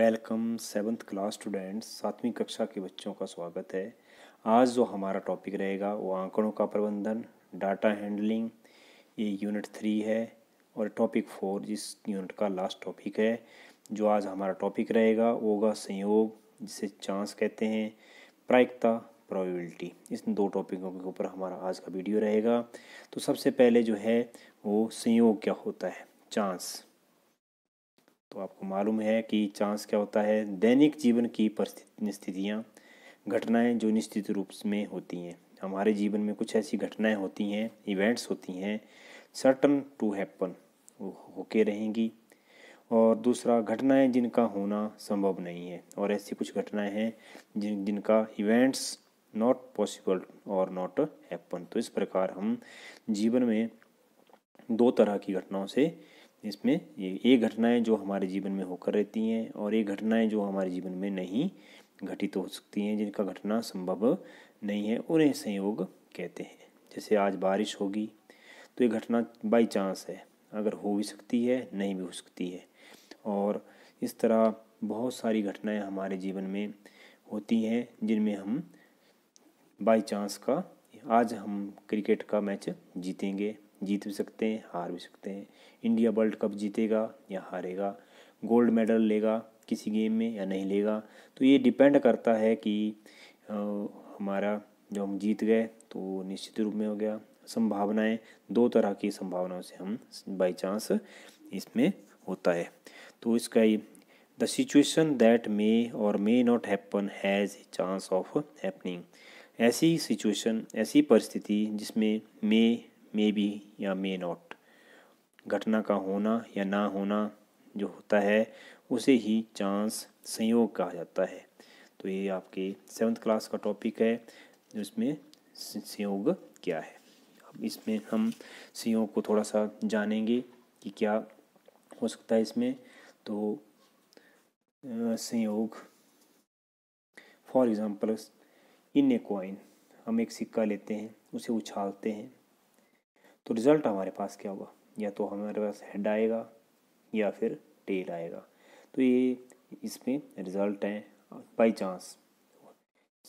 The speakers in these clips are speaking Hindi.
वेलकम सेवन्थ क्लास स्टूडेंट्स सातवीं कक्षा के बच्चों का स्वागत है आज जो हमारा टॉपिक रहेगा वो आंकड़ों का प्रबंधन डाटा हैंडलिंग ये यूनिट थ्री है और टॉपिक फोर जिस यूनिट का लास्ट टॉपिक है जो आज हमारा टॉपिक रहेगा वो होगा संयोग जिसे चांस कहते हैं प्रायिकता प्रोबेबिलिटी इस दो टॉपिकों के ऊपर हमारा आज का वीडियो रहेगा तो सबसे पहले जो है वो संयोग क्या होता है चांस तो आपको मालूम है कि चांस क्या होता है दैनिक जीवन की परिस्थितियाँ घटनाएँ जो निश्चित रूप में होती हैं हमारे जीवन में कुछ ऐसी घटनाएं होती हैं इवेंट्स होती हैं सर्टन टू हैपन होके रहेंगी और दूसरा घटनाएं जिनका होना संभव नहीं है और ऐसी कुछ घटनाएं हैं जिन जिनका इवेंट्स नॉट पॉसिबल और नॉट हैपन तो इस प्रकार हम जीवन में दो तरह की घटनाओं से इसमें ये ये घटनाएं जो हमारे जीवन में होकर रहती हैं और ये घटनाएं जो हमारे जीवन में नहीं घटित हो सकती हैं जिनका घटना संभव नहीं है उन्हें संयोग कहते हैं जैसे आज बारिश होगी तो ये घटना बाई चांस है अगर हो भी सकती है नहीं भी हो सकती है और इस तरह बहुत सारी घटनाएं हमारे जीवन में होती हैं जिनमें हम बाई चांस का आज हम क्रिकेट का मैच जीतेंगे जीत भी सकते हैं हार भी सकते हैं इंडिया वर्ल्ड कप जीतेगा या हारेगा गोल्ड मेडल लेगा किसी गेम में या नहीं लेगा तो ये डिपेंड करता है कि आ, हमारा जो हम जीत गए तो निश्चित रूप में हो गया संभावनाएं दो तरह की संभावनाओं से हम बाई चांस इसमें होता है तो इसका ये द सिचुएशन दैट मे और may not happen has chance of happening ऐसी सिचुएशन ऐसी परिस्थिति जिसमें मे मे बी या मे नॉट घटना का होना या ना होना जो होता है उसे ही चांस संयोग कहा जाता है तो ये आपके सेवन्थ क्लास का टॉपिक है जिसमें संयोग क्या है अब इसमें हम संयोग को थोड़ा सा जानेंगे कि क्या हो सकता है इसमें तो संयोग for example in a coin हम एक सिक्का लेते हैं उसे उछालते हैं तो रिज़ल्ट हमारे पास क्या होगा या तो हमारे पास हेड आएगा या फिर टेल आएगा तो ये इसमें रिज़ल्ट हैं बाई चांस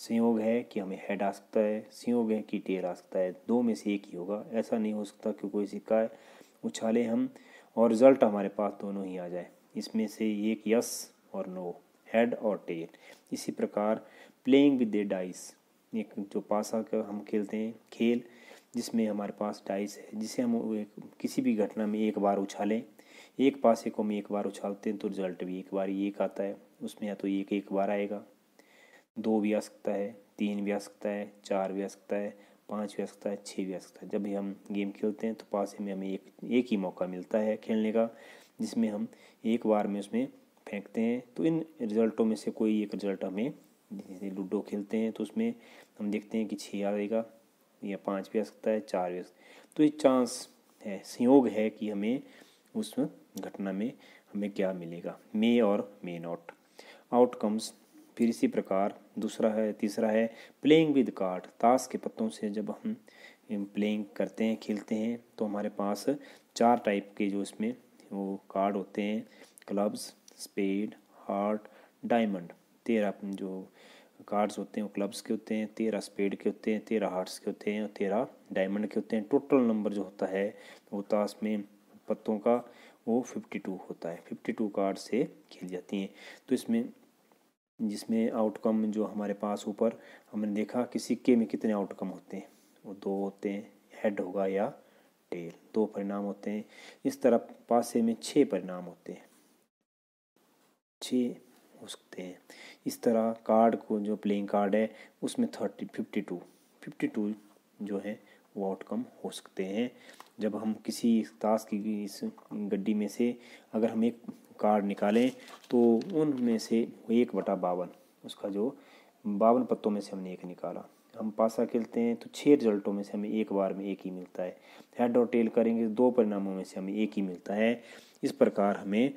संयोग है कि हमें हेड आ सकता है संयोग है कि टेल आ सकता है दो में से एक ही होगा ऐसा नहीं हो सकता कि कोई सिक्का है उछाले हम और रिज़ल्ट हमारे पास दोनों ही आ जाए इसमें से एक यस और नो हेड और टेल इसी प्रकार प्लेइंग विद द डाइस एक जो पासा का हम खेलते हैं खेल जिसमें हमारे पास डाइस है जिसे हम एक, किसी भी घटना में एक बार उछालें एक पासे को हम एक बार उछालते हैं तो रिजल्ट भी एक बार एक आता है उसमें या तो एक एक बार आएगा दो भी आ सकता है तीन भी आ सकता है चार भी आ सकता है पाँच भी आ सकता है छः भी आ सकता है जब भी हम गेम खेलते हैं तो पासे में हमें एक एक ही मौका मिलता है खेलने का जिसमें हम एक बार में उसमें फेंकते हैं तो इन रिज़ल्टों में से कोई एक रिज़ल्ट हमें जैसे लूडो खेलते हैं तो उसमें हम देखते हैं कि छः आएगा या पाँच भी आ सकता है चार भी आ सकता है तो ये चांस है संयोग है कि हमें उस घटना में हमें क्या मिलेगा मे और मे नॉट आउटकम्स फिर इसी प्रकार दूसरा है तीसरा है प्लेइंग विद कार्ड ताश के पत्तों से जब हम प्लेइंग करते हैं खेलते हैं तो हमारे पास चार टाइप के जो इसमें वो कार्ड होते हैं क्लब्स स्पेड हार्ट डायमंड तेरह जो कार्ड्स होते हैं वो क्लब्स के होते हैं तेरह स्पेड के होते हैं तेरह हार्ट्स के होते हैं और तेरह डायमंड के होते हैं टोटल नंबर जो होता है वो ताश में पत्तों का वो फिफ्टी टू होता है फिफ्टी टू कार्ड से खेली जाती हैं तो इसमें जिसमें आउटकम जो हमारे पास ऊपर हमने देखा कि सिक्के में कितने आउटकम होते हैं वो दो होते हैं हेड होगा या टेल दो परिणाम होते हैं इस तरह पासे में छः परिणाम होते हैं छः हो सकते हैं इस तरह कार्ड को जो प्लेइंग कार्ड है उसमें thirty fifty two fifty two जो है वो आउटकम हो सकते हैं जब हम किसी ताश की इस गड्डी में से अगर हम एक कार्ड निकालें तो उनमें से एक बटा बावन उसका जो बावन पत्तों में से हमने एक निकाला हम पासा खेलते हैं तो छः रिजल्टों में से हमें एक बार में एक ही मिलता है हेड और टेल करेंगे तो दो परिणामों में से हमें एक ही मिलता है इस प्रकार हमें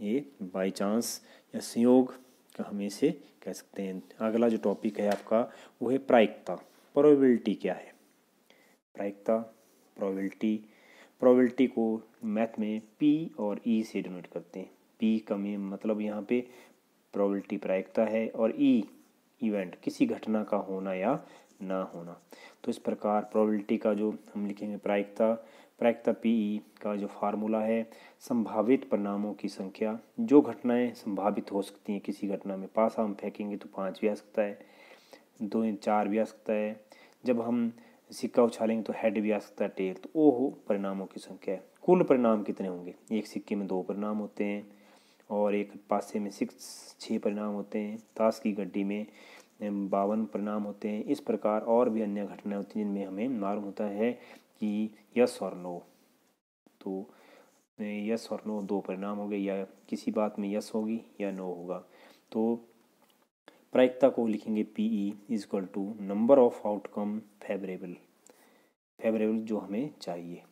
ये बाय चांस या संयोग का हम इसे कह सकते हैं अगला जो टॉपिक है आपका वो है प्रायिकता प्रोबेबिलिटी क्या है प्रायिकता प्रोबेबिलिटी प्रोबेबिलिटी को मैथ में पी और ई e से डिनोट करते हैं पी का में मतलब यहाँ पे प्रोबेबिलिटी प्रायिकता है और ई e इवेंट किसी घटना का होना या ना होना तो इस प्रकार प्रोबेबिलिटी का जो हम लिखेंगे प्रायिकता प्रायिकता पी e का जो फार्मूला है संभावित परिणामों की संख्या जो घटनाएं संभावित हो सकती हैं किसी घटना में पासा हम फेंकेंगे तो पाँच भी आ सकता है दो चार भी आ सकता है जब हम सिक्का उछालेंगे तो हेड भी आ सकता है टेल तो ओ हो परिणामों की संख्या है कुल परिणाम कितने होंगे एक सिक्के में दो परिणाम होते हैं और एक पासे में सिक्स छः परिणाम होते हैं ताश की गड्डी में बावन परिणाम होते हैं इस प्रकार और भी अन्य घटनाएं होती हैं जिनमें हमें मालूम होता है कि यस और नो तो यस और नो दो परिणाम हो गए या किसी बात में यस होगी या नो होगा तो प्रायिकता को लिखेंगे P E equal to number of outcome favourable favourable जो हमें चाहिए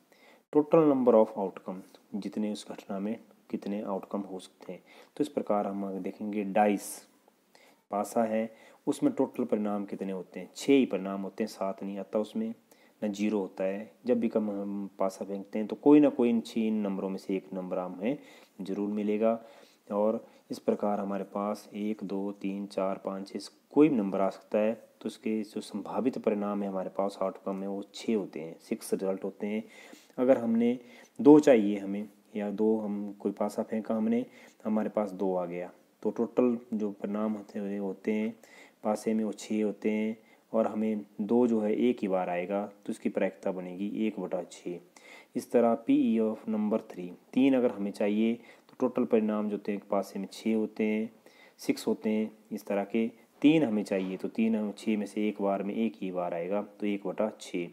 टोटल नंबर ऑफ आउटकम जितने उस घटना में कितने आउटकम हो सकते हैं तो इस प्रकार हम देखेंगे डाइस पासा है उसमें टोटल परिणाम कितने होते हैं छः ही परिणाम होते हैं सात नहीं आता उसमें ना जीरो होता है जब भी कम हम पासा फेंकते हैं तो कोई ना कोई इन छः इन नंबरों में से एक नंबर हमें ज़रूर मिलेगा और इस प्रकार हमारे पास एक दो तीन चार पाँच छः कोई भी नंबर आ सकता है तो उसके जो संभावित परिणाम है हमारे पास आउटकम है वो छः होते हैं सिक्स रिजल्ट होते हैं अगर हमने दो चाहिए हमें या दो हम कोई पासा फेंका हमने हमारे पास दो आ गया तो टोटल जो परिणाम होते हुए होते हैं पासे में वो छः होते हैं और हमें दो जो है एक ही बार आएगा तो इसकी प्रायिकता बनेगी एक बटा छः इस तरह P E of number three तीन अगर हमें चाहिए तो टोटल परिणाम जो होते हैं पासे में छः होते हैं सिक्स होते हैं इस तरह के तीन हमें चाहिए तो तीन छः में से एक बार में एक ही बार आएगा तो एक बटा छः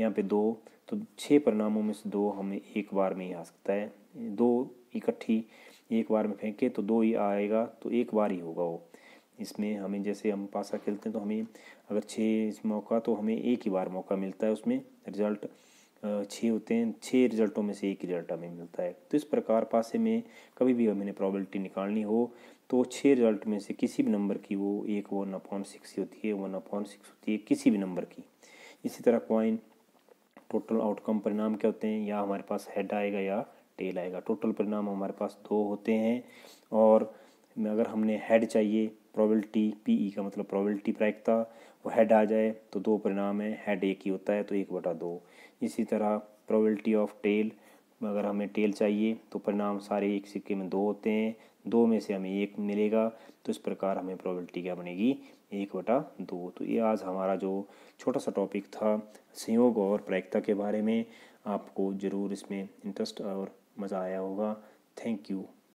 यहाँ पे दो तो छः परिणामों में से दो हमें एक बार में ही आ सकता है दो इकट्ठी एक बार में फेंके तो दो ही आएगा तो एक बार ही होगा वो इसमें हमें जैसे हम पासा खेलते हैं तो हमें अगर छः मौका तो हमें एक ही बार मौका मिलता है उसमें रिजल्ट छः होते हैं छः रिजल्टों में से एक ही रिजल्ट हमें मिलता है तो इस प्रकार पासे में कभी भी हमें प्रॉबलिटी निकालनी हो तो छः रिजल्ट में से किसी भी नंबर की वो एक वन अपॉइंट सिक्स होती है वन अपॉइंट सिक्स होती है किसी भी नंबर की इसी तरह कॉइन टोटल आउटकम परिणाम क्या होते हैं या हमारे पास हेड आएगा या टेल आएगा टोटल परिणाम हमारे पास दो होते हैं और अगर हमने हेड चाहिए प्रोबेबिलिटी पी ई का मतलब प्रोबेबिलिटी प्रायिकता वो हेड आ जाए तो दो परिणाम है हेड एक ही होता है तो एक बटा दो इसी तरह प्रोबेबिलिटी ऑफ टेल अगर हमें टेल चाहिए तो परिणाम सारे एक सिक्के में दो होते हैं दो में से हमें एक मिलेगा तो इस प्रकार हमें प्रोबेबिलिटी क्या बनेगी एक बटा दो तो ये आज हमारा जो छोटा सा टॉपिक था संयोग और प्रायिकता के बारे में आपको ज़रूर इसमें इंटरेस्ट और मज़ा आया होगा थैंक यू